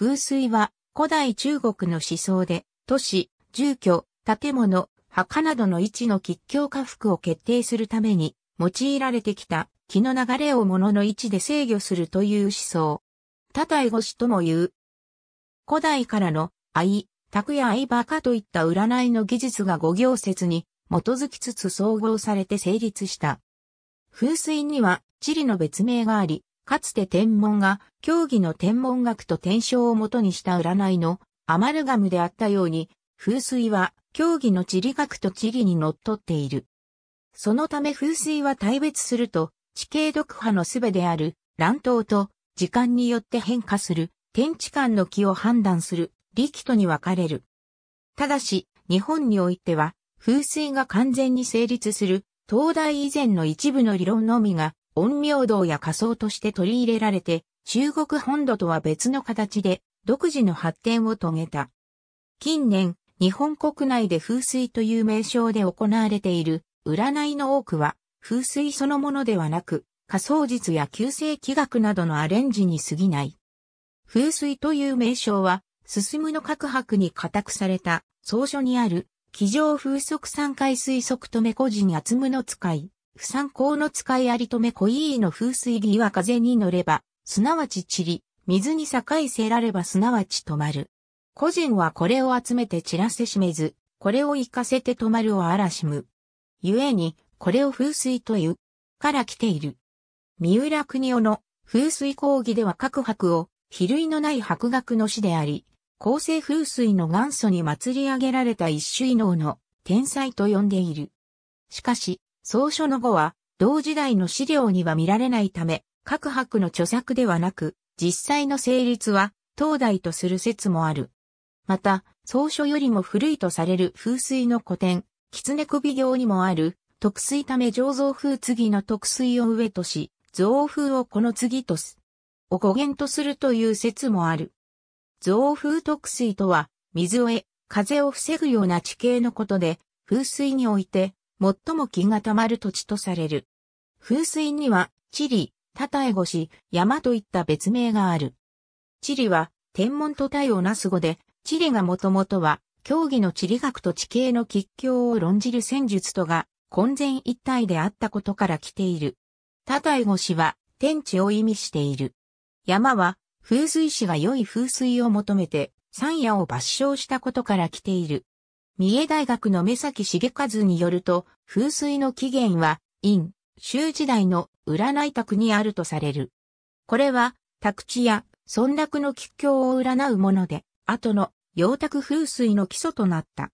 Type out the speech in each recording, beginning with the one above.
風水は古代中国の思想で都市、住居、建物、墓などの位置の吉凶下腹を決定するために用いられてきた気の流れを物の位置で制御するという思想。多体越しとも言う。古代からの愛、拓や愛馬かといった占いの技術が五行説に基づきつつ総合されて成立した。風水には地理の別名があり、かつて天文が、競技の天文学と天章をもとにした占いのアマルガムであったように、風水は競技の地理学と地理にのっとっている。そのため風水は大別すると、地形独破のすべである乱闘と時間によって変化する天地間の気を判断する力とに分かれる。ただし、日本においては風水が完全に成立する東大以前の一部の理論のみが陰陽道や仮想として取り入れられて、中国本土とは別の形で独自の発展を遂げた。近年、日本国内で風水という名称で行われている占いの多くは風水そのものではなく仮想術や旧世気学などのアレンジに過ぎない。風水という名称は進むの各白に固くされた草書にある気上風速三回水速とめ個に集むの使い。不参考の使いありとめ濃いの風水儀は風に乗れば、すなわち散り、水に境せらればすなわち止まる。個人はこれを集めて散らせしめず、これを行かせて止まるを荒らしむ。故に、これを風水という、から来ている。三浦国夫の風水講義では各白を、比類のない白学の師であり、厚生風水の元祖に祭り上げられた一種異能の天才と呼んでいる。しかし、草書の語は、同時代の資料には見られないため、各博の著作ではなく、実際の成立は、東大とする説もある。また、草書よりも古いとされる風水の古典、狐首行にもある、特水ため醸造風次の特水を上とし、造風をこの次とす。を語源とするという説もある。造風特水とは、水を得、風を防ぐような地形のことで、風水において、最も気が溜まる土地とされる。風水には、地理、多体越し、山といった別名がある。地理は、天文と太をなす語で、地理がもともとは、競技の地理学と地形の吉凶を論じる戦術とが、混然一体であったことから来ている。多体越しは、天地を意味している。山は、風水師が良い風水を求めて、山野を抜傷したことから来ている。三重大学の目崎重和によると、風水の起源は、陰、州時代の占い宅にあるとされる。これは、宅地や村落の吉凶を占うもので、後の洋宅風水の基礎となった。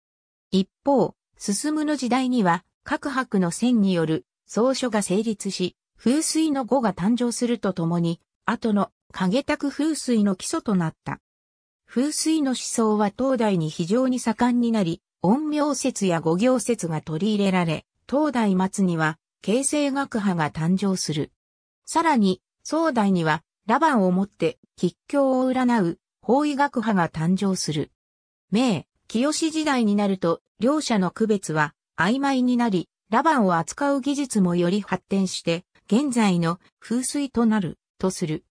一方、進むの時代には、各白の線による草書が成立し、風水の語が誕生するとともに、後の影宅風水の基礎となった。風水の思想は東大に非常に盛んになり、音陽説や語行説が取り入れられ、東大末には形成学派が誕生する。さらに、宋代には、ラバンをもって、吉凶を占う、法医学派が誕生する。明、清時代になると、両者の区別は曖昧になり、ラバンを扱う技術もより発展して、現在の風水となる、とする。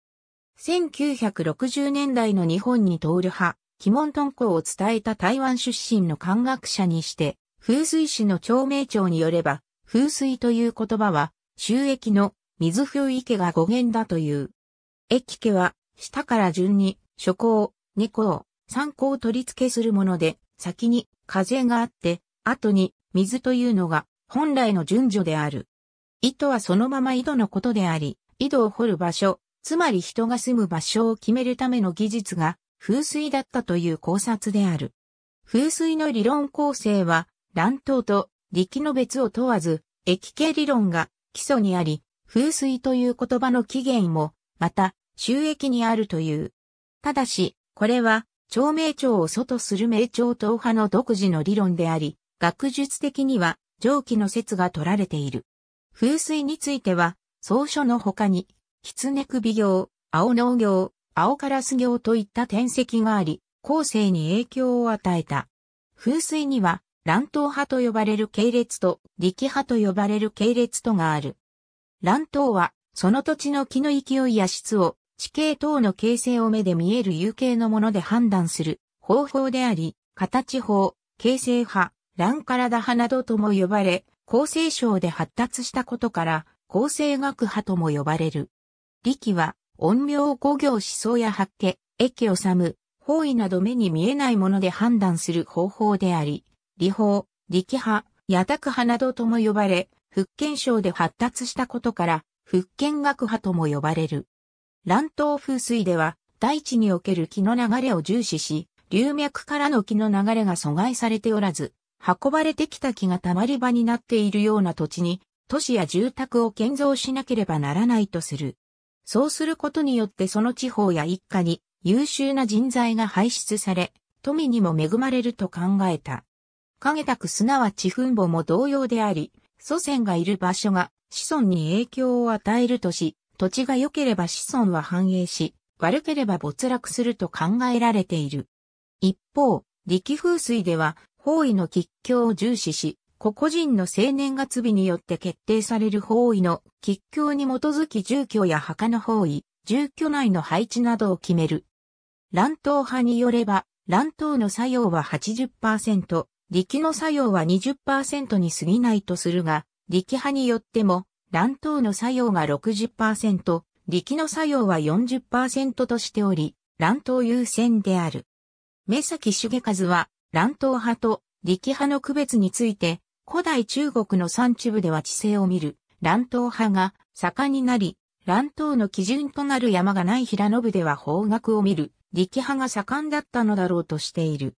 1960年代の日本に通る派、キモントン校を伝えた台湾出身の漢学者にして、風水師の長名長によれば、風水という言葉は、収益の水風池が語源だという。駅家は、下から順に、初項、二項、三項を取り付けするもので、先に風があって、後に水というのが本来の順序である。井戸はそのまま井戸のことであり、井戸を掘る場所、つまり人が住む場所を決めるための技術が風水だったという考察である。風水の理論構成は、乱闘と力の別を問わず、液形理論が基礎にあり、風水という言葉の起源も、また、収益にあるという。ただし、これは、長名長を外する名長党派の独自の理論であり、学術的には上記の説が取られている。風水については、草書の他に、狐首行、青農業、青カラス業といった転籍があり、後世に影響を与えた。風水には、乱闘派と呼ばれる系列と、力派と呼ばれる系列とがある。乱闘は、その土地の気の勢いや質を、地形等の形成を目で見える有形のもので判断する方法であり、形法、形成派、乱体派などとも呼ばれ、厚生省で発達したことから、厚生学派とも呼ばれる。力は、音陽五行思想や八家、駅治む、方位など目に見えないもので判断する方法であり、理法、力派、野沢派などとも呼ばれ、福建省で発達したことから、福建学派とも呼ばれる。乱闘風水では、大地における気の流れを重視し、流脈からの気の流れが阻害されておらず、運ばれてきた木が溜まり場になっているような土地に、都市や住宅を建造しなければならないとする。そうすることによってその地方や一家に優秀な人材が輩出され、富にも恵まれると考えた。影たくすなわち墳墓も同様であり、祖先がいる場所が子孫に影響を与えるとし、土地が良ければ子孫は繁栄し、悪ければ没落すると考えられている。一方、力風水では、方位の吉凶を重視し、個々人の生年月日によって決定される方位の吉凶に基づき住居や墓の方位、住居内の配置などを決める。乱闘派によれば、乱闘の作用は80%、力の作用は20%に過ぎないとするが、力派によっても、乱闘の作用が60%、力の作用は40%としており、乱闘優先である。目主義和は、乱闘派と力派の区別について、古代中国の山地部では地勢を見る、乱闘派が盛んになり、乱闘の基準となる山がない平野部では方角を見る、力派が盛んだったのだろうとしている。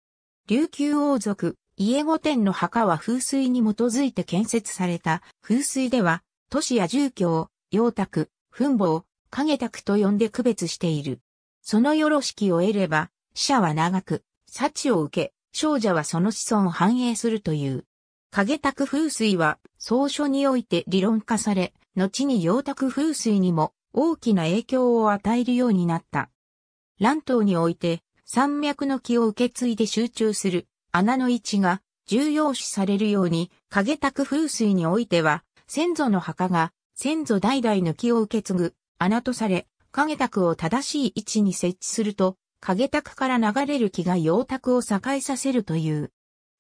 琉球王族、家御殿の墓は風水に基づいて建設された。風水では、都市や住居を、陽宅、墳墓、影宅と呼んで区別している。そのよろしきを得れば、死者は長く、幸を受け、少女はその子孫を繁栄するという。影卓風水は、草書において理論化され、後に陽卓風水にも大きな影響を与えるようになった。乱闘において、山脈の木を受け継いで集中する穴の位置が重要視されるように、影卓風水においては、先祖の墓が先祖代々の木を受け継ぐ穴とされ、影卓を正しい位置に設置すると、影卓から流れる木が陽卓を境させるという。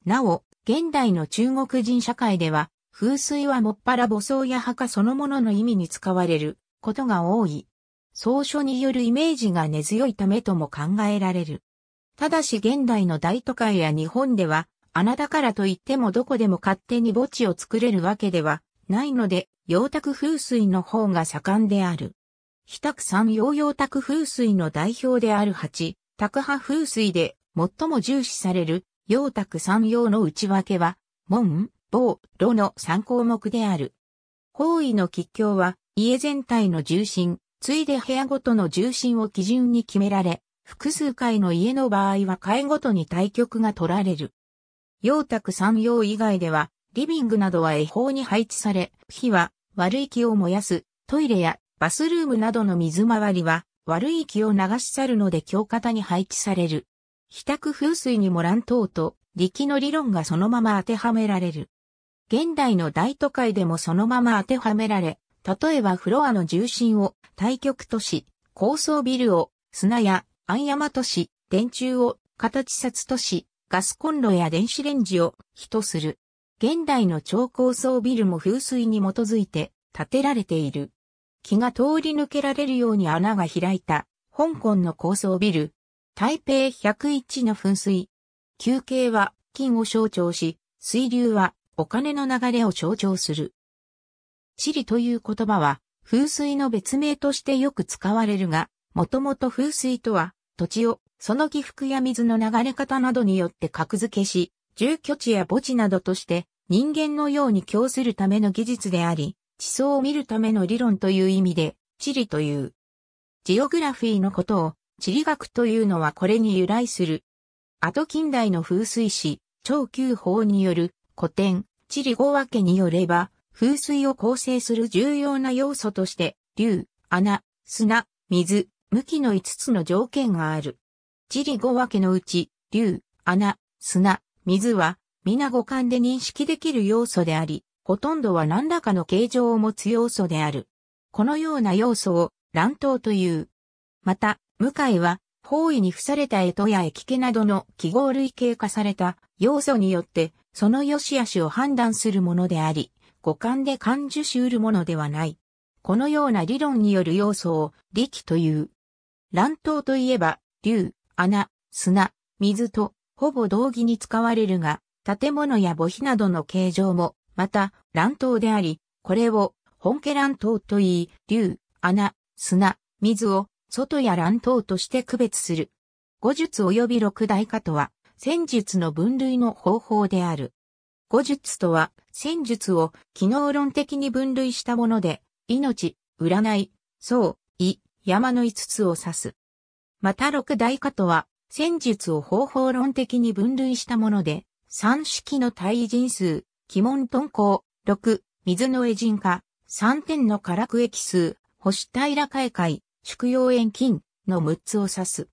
なお、現代の中国人社会では、風水はもっぱら母相や墓そのものの意味に使われることが多い。草書によるイメージが根強いためとも考えられる。ただし現代の大都会や日本では、あなたからといってもどこでも勝手に墓地を作れるわけではないので、洋宅風水の方が盛んである。非宅産用洋宅風水の代表である八、宅派風水で最も重視される陽卓三陽の内訳は、門、棒、炉の3項目である。方位の吉凶は、家全体の重心、ついで部屋ごとの重心を基準に決められ、複数回の家の場合はえごとに対局が取られる。陽卓三陽以外では、リビングなどは恵法に配置され、火は悪い気を燃やす、トイレやバスルームなどの水回りは悪い気を流し去るので強方に配置される。帰宅風水にも乱闘と力の理論がそのまま当てはめられる。現代の大都会でもそのまま当てはめられ、例えばフロアの重心を対極都市、高層ビルを砂や暗山都市、電柱を形札都市、ガスコンロや電子レンジを比とする。現代の超高層ビルも風水に基づいて建てられている。気が通り抜けられるように穴が開いた香港の高層ビル、台北101の噴水。休憩は金を象徴し、水流はお金の流れを象徴する。地理という言葉は風水の別名としてよく使われるが、もともと風水とは土地をその起伏や水の流れ方などによって格付けし、住居地や墓地などとして人間のように供するための技術であり、地層を見るための理論という意味で、地理という。ジオグラフィーのことを地理学というのはこれに由来する。後近代の風水師、超旧法による古典、地理語分けによれば、風水を構成する重要な要素として、竜、穴、砂、水、向きの5つの条件がある。地理語分けのうち、竜、穴、砂、水は、皆五感で認識できる要素であり、ほとんどは何らかの形状を持つ要素である。このような要素を、乱闘という。また、向井は、方位に付された干支や駅家などの記号類型化された要素によって、その良し悪しを判断するものであり、五感で感受し得るものではない。このような理論による要素を力という。乱闘といえば、竜、穴、砂、水とほぼ同義に使われるが、建物や墓碑などの形状も、また乱闘であり、これを本家乱闘といい、竜、穴、砂、水を外や乱闘として区別する。五術及び六大化とは、戦術の分類の方法である。五術とは、戦術を機能論的に分類したもので、命、占い、層、意、山の五つを指す。また六大化とは、戦術を方法論的に分類したもので、三式の対人数、鬼門遁行、六、水の絵人化、三点の唐区駅数、星平開会、祝用遠金の6つを指す。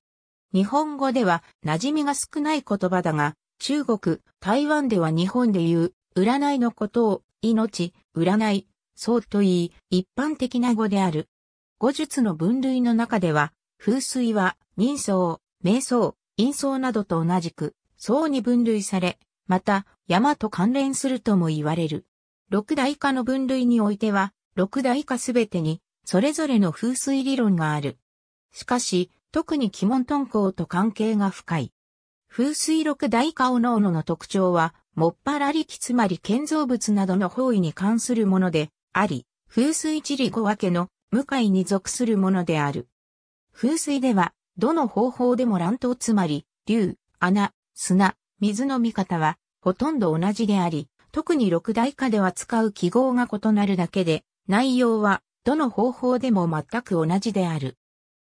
日本語では馴染みが少ない言葉だが、中国、台湾では日本で言う、占いのことを、命、占い、そうと言い、一般的な語である。語術の分類の中では、風水は、人相、瞑想、陰相などと同じく、相に分類され、また、山と関連するとも言われる。六大化の分類においては、六大化すべてに、それぞれの風水理論がある。しかし、特に鬼門遁甲と関係が深い。風水六大化おのおのの特徴は、もっぱら力つまり建造物などの方位に関するもので、あり、風水地理五分けの向かいに属するものである。風水では、どの方法でも乱闘つまり、竜、穴、砂、水の見方は、ほとんど同じであり、特に六大化では使う記号が異なるだけで、内容はどの方法でも全く同じである。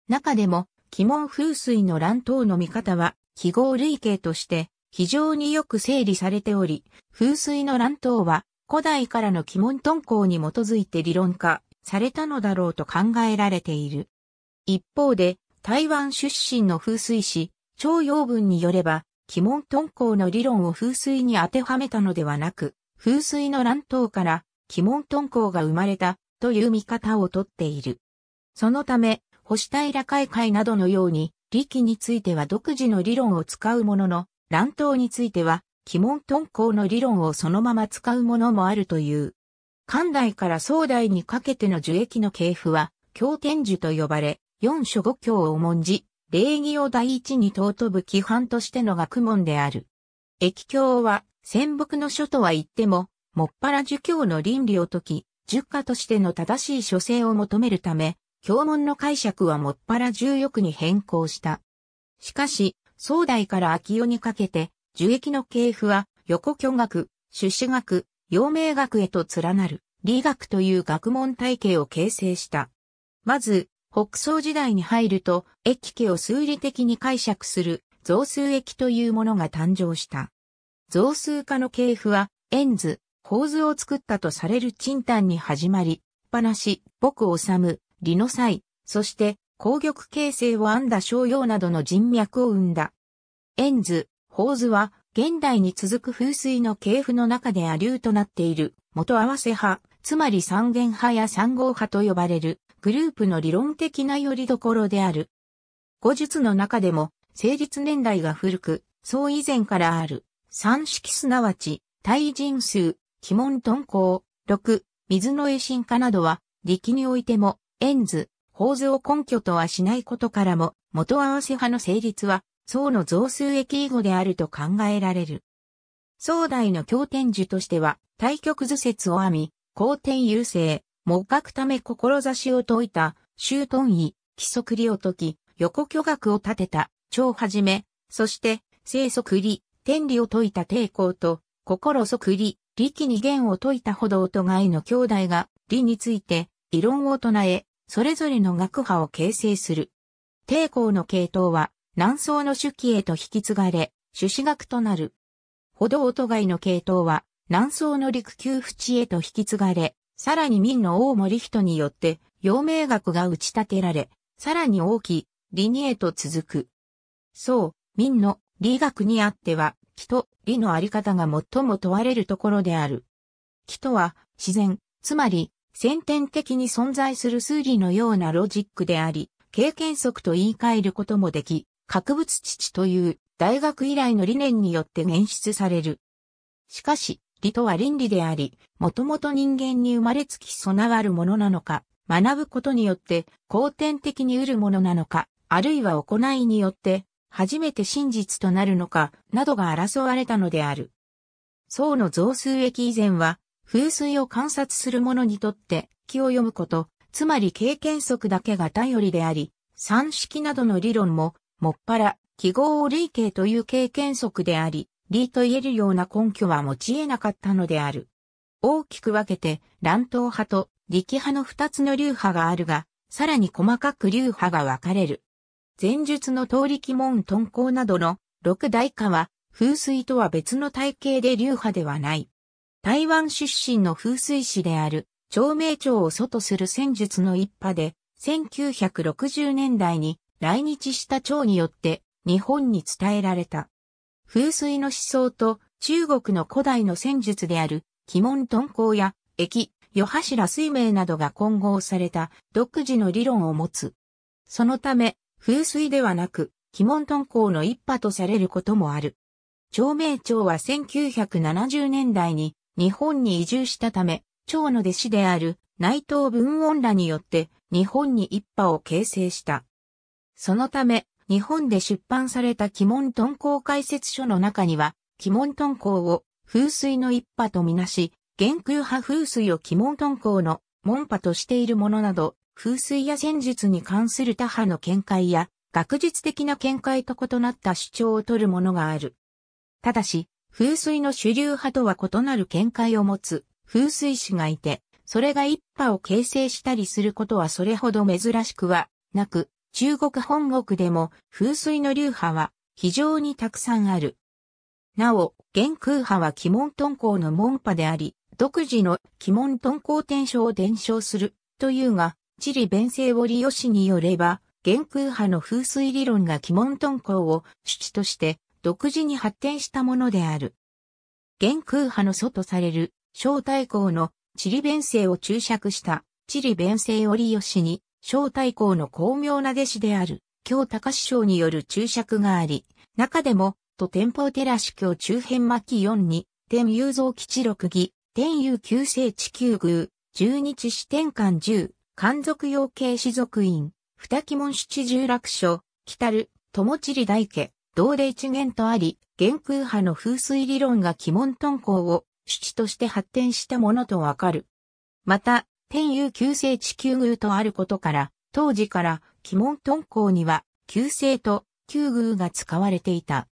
中でも、鬼門風水の乱闘の見方は、記号類型として非常によく整理されており、風水の乱闘は古代からの鬼門遁行に基づいて理論化されたのだろうと考えられている。一方で、台湾出身の風水師、張陽文によれば、鬼門遁行の理論を風水に当てはめたのではなく、風水の乱闘から鬼門遁行が生まれたという見方をとっている。そのため、星平開会などのように、力については独自の理論を使うものの、乱闘については、鬼門遁行の理論をそのまま使うものもあるという。関代から宋代にかけての樹液の系譜は、経典樹と呼ばれ、四書五経を重んじ、礼儀を第一に尊ぶ規範としての学問である。液経は、戦北の書とは言っても、もっぱら儒教の倫理を解き、十家としての正しい書生を求めるため、教文の解釈はもっぱら重欲に変更した。しかし、宋代から秋代にかけて、樹液の系譜は、横巨学、朱子学、陽明学へと連なる、理学という学問体系を形成した。まず、北宋時代に入ると、液家を数理的に解釈する、増数液というものが誕生した。増数化の系譜は、円図、構図を作ったとされる賃丹に始まり、話、僕治、理の際、そして、攻玉形成を編んだ商用などの人脈を生んだ。円図、宝図は、現代に続く風水の系譜の中で亜流となっている、元合わせ派、つまり三元派や三号派と呼ばれる、グループの理論的な拠り所である。語術の中でも、成立年代が古く、そう以前からある、三式すなわち、対人数、鬼門遁甲、六、水の絵進化などは、力においても、円図、法図を根拠とはしないことからも、元合わせ派の成立は、宋の増数益以後であると考えられる。宋代の経典樹としては、対極図説を編み、後天優勢、目覚ため志を説いた、周遁意、規則理を解き、横巨学を立てた、超はじめ、そして、生則理、天理を説いた抵抗と、心即理、力二元を説いたほど音外の兄弟が、理について、異論を唱え、それぞれの学派を形成する。抵抗の系統は、南宋の主期へと引き継がれ、朱子学となる。ほど音外の系統は、南宋の陸級淵へと引き継がれ、さらに民の大森人によって、陽明学が打ち立てられ、さらに大きい、理にへと続く。そう、民の理学にあっては、気と理のあり方が最も問われるところである。気とは自然、つまり先天的に存在する数理のようなロジックであり、経験則と言い換えることもでき、格物父という大学以来の理念によって演出される。しかし、理とは倫理であり、もともと人間に生まれつき備わるものなのか、学ぶことによって後天的に得るものなのか、あるいは行いによって初めて真実となるのか、などが争われたのである。宋の増水液以前は、風水を観察する者にとって、気を読むこと、つまり経験則だけが頼りであり、算式などの理論も、もっぱら、記号を類型という経験則であり、理と言えるような根拠は持ち得なかったのである。大きく分けて、乱闘派と力派の二つの流派があるが、さらに細かく流派が分かれる。前述の通力門遁甲などの六大化は風水とは別の体系で流派ではない。台湾出身の風水師である、長明朝を祖とする戦術の一派で、1960年代に来日した長によって日本に伝えられた。風水の思想と中国の古代の戦術である、鬼門遁甲や、駅、夜柱水明などが混合された独自の理論を持つ。そのため、風水ではなく、鬼門遁校の一派とされることもある。長明長は1970年代に日本に移住したため、長の弟子である内藤文音らによって日本に一派を形成した。そのため、日本で出版された鬼門遁校解説書の中には、鬼門遁校を風水の一派とみなし、元空派風水を鬼門遁校の門派としているものなど、風水や戦術に関する他派の見解や、学術的な見解と異なった主張を取るものがある。ただし、風水の主流派とは異なる見解を持つ風水師がいて、それが一派を形成したりすることはそれほど珍しくはなく、中国本国でも風水の流派は非常にたくさんある。なお、元空派は鬼門遁校の門派であり、独自の鬼門遁校天章を伝承するというが、地理弁正織義によれば、玄空派の風水理論が鬼門遁行を主地として独自に発展したものである。玄空派の祖とされる小太公の地理弁正を注釈した地理弁正織義に小太公の巧妙な弟子である京高師匠による注釈があり、中でも都天保寺市教中編巻4に天雄造吉六義、天雄旧世地球宮、十日四天間十、漢族養鶏士族院、二鬼門七十楽所、北る、友塵大家、同で一元とあり、元空派の風水理論が鬼門遁甲を主地として発展したものとわかる。また、天佑旧世地球宮とあることから、当時から鬼門遁甲には旧世と旧宮が使われていた。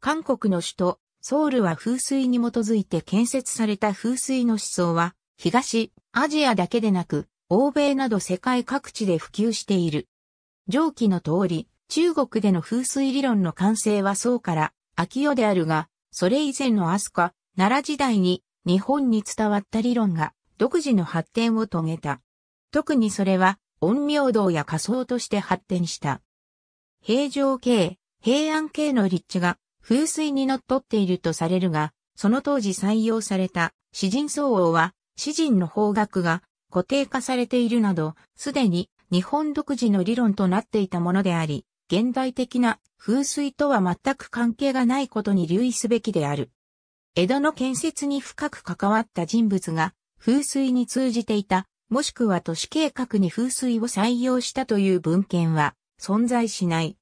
韓国の首都、ソウルは風水に基づいて建設された風水の思想は、東アジアだけでなく、欧米など世界各地で普及している。上記の通り、中国での風水理論の完成は宋から秋代であるが、それ以前の飛鳥、奈良時代に日本に伝わった理論が独自の発展を遂げた。特にそれは、陰陽道や仮想として発展した。平城系、平安系の立地が風水にのっとっているとされるが、その当時採用された詩人相応は、詩人の方角が固定化されているなど、すでに日本独自の理論となっていたものであり、現代的な風水とは全く関係がないことに留意すべきである。江戸の建設に深く関わった人物が風水に通じていた、もしくは都市計画に風水を採用したという文献は存在しない。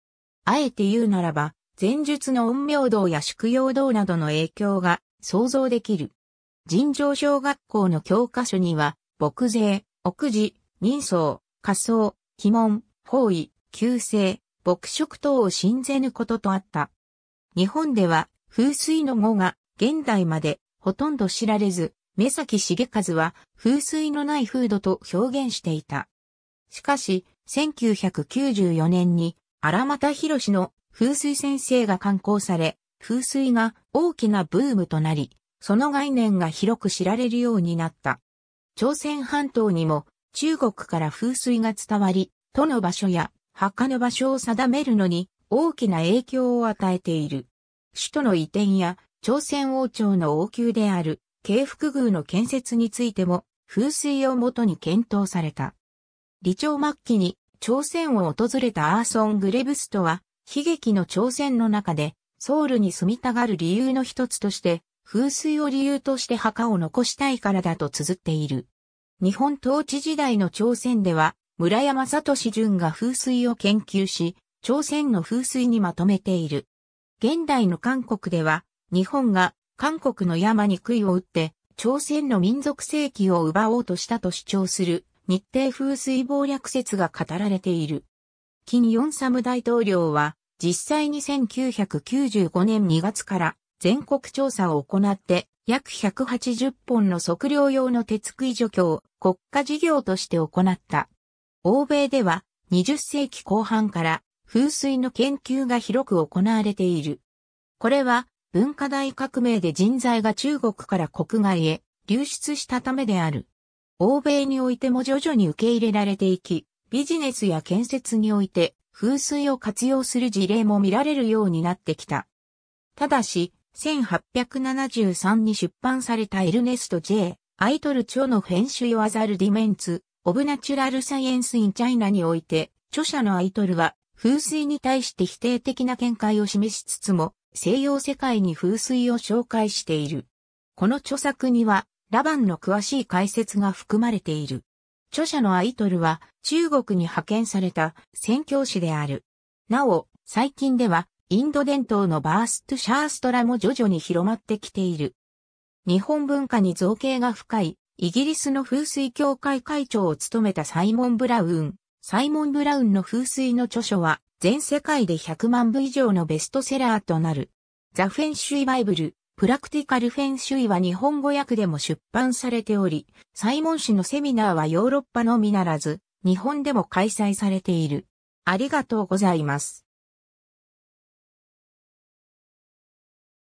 あえて言うならば、前述の陰陽道や宿陽道などの影響が想像できる。尋常小学校の教科書には牧税、屋寺、人相、仮想、鬼門、包囲、旧姓、牧職等を信ぜぬこととあった。日本では風水の語が現代までほとんど知られず、目先重和は風水のない風土と表現していた。しかし、1994年に荒俣博の風水先生が刊行され、風水が大きなブームとなり、その概念が広く知られるようになった。朝鮮半島にも中国から風水が伝わり、都の場所や墓の場所を定めるのに大きな影響を与えている。首都の移転や朝鮮王朝の王宮である慶福宮の建設についても風水をもとに検討された。李朝末期に朝鮮を訪れたアーソン・グレブストは悲劇の朝鮮の中でソウルに住みたがる理由の一つとして風水を理由として墓を残したいからだと綴っている。日本統治時代の朝鮮では、村山聡淳が風水を研究し、朝鮮の風水にまとめている。現代の韓国では、日本が韓国の山に杭を打って、朝鮮の民族世紀を奪おうとしたと主張する日程風水暴略説が語られている。金ヨンサム大統領は実際に1995年2月から全国調査を行って、約180本の測量用の鉄杭除去を国家事業として行った。欧米では20世紀後半から風水の研究が広く行われている。これは文化大革命で人材が中国から国外へ流出したためである。欧米においても徐々に受け入れられていき、ビジネスや建設において風水を活用する事例も見られるようになってきた。ただし、1873に出版されたエルネスト・ J・ アイトル著のフェンシュ・ヨアザル・ディメンツ・オブ・ナチュラル・サイエンス・イン・チャイナにおいて、著者のアイトルは、風水に対して否定的な見解を示しつつも、西洋世界に風水を紹介している。この著作には、ラバンの詳しい解説が含まれている。著者のアイトルは中国に派遣された宣教師である。なお、最近ではインド伝統のバーストシャーストラも徐々に広まってきている。日本文化に造形が深い、イギリスの風水協会会長を務めたサイモン・ブラウン。サイモン・ブラウンの風水の著書は、全世界で100万部以上のベストセラーとなる。ザ・フェンシュイ・バイブル、プラクティカル・フェンシュイは日本語訳でも出版されており、サイモン氏のセミナーはヨーロッパのみならず、日本でも開催されている。ありがとうございます。